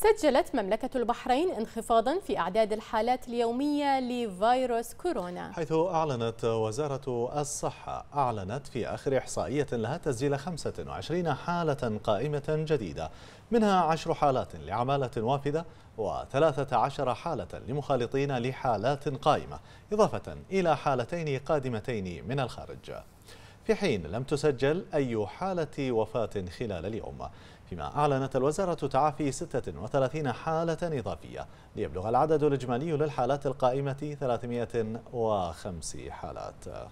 سجلت مملكة البحرين انخفاضا في أعداد الحالات اليومية لفيروس كورونا حيث أعلنت وزارة الصحة أعلنت في آخر إحصائية لها تسجيل 25 حالة قائمة جديدة منها 10 حالات لعمالة وافدة و13 حالة لمخالطين لحالات قائمة إضافة إلى حالتين قادمتين من الخارج في حين لم تسجل أي حالة وفاة خلال اليوم فيما أعلنت الوزارة تعافي 36 حالة إضافية ليبلغ العدد الإجمالي للحالات القائمة 305 حالات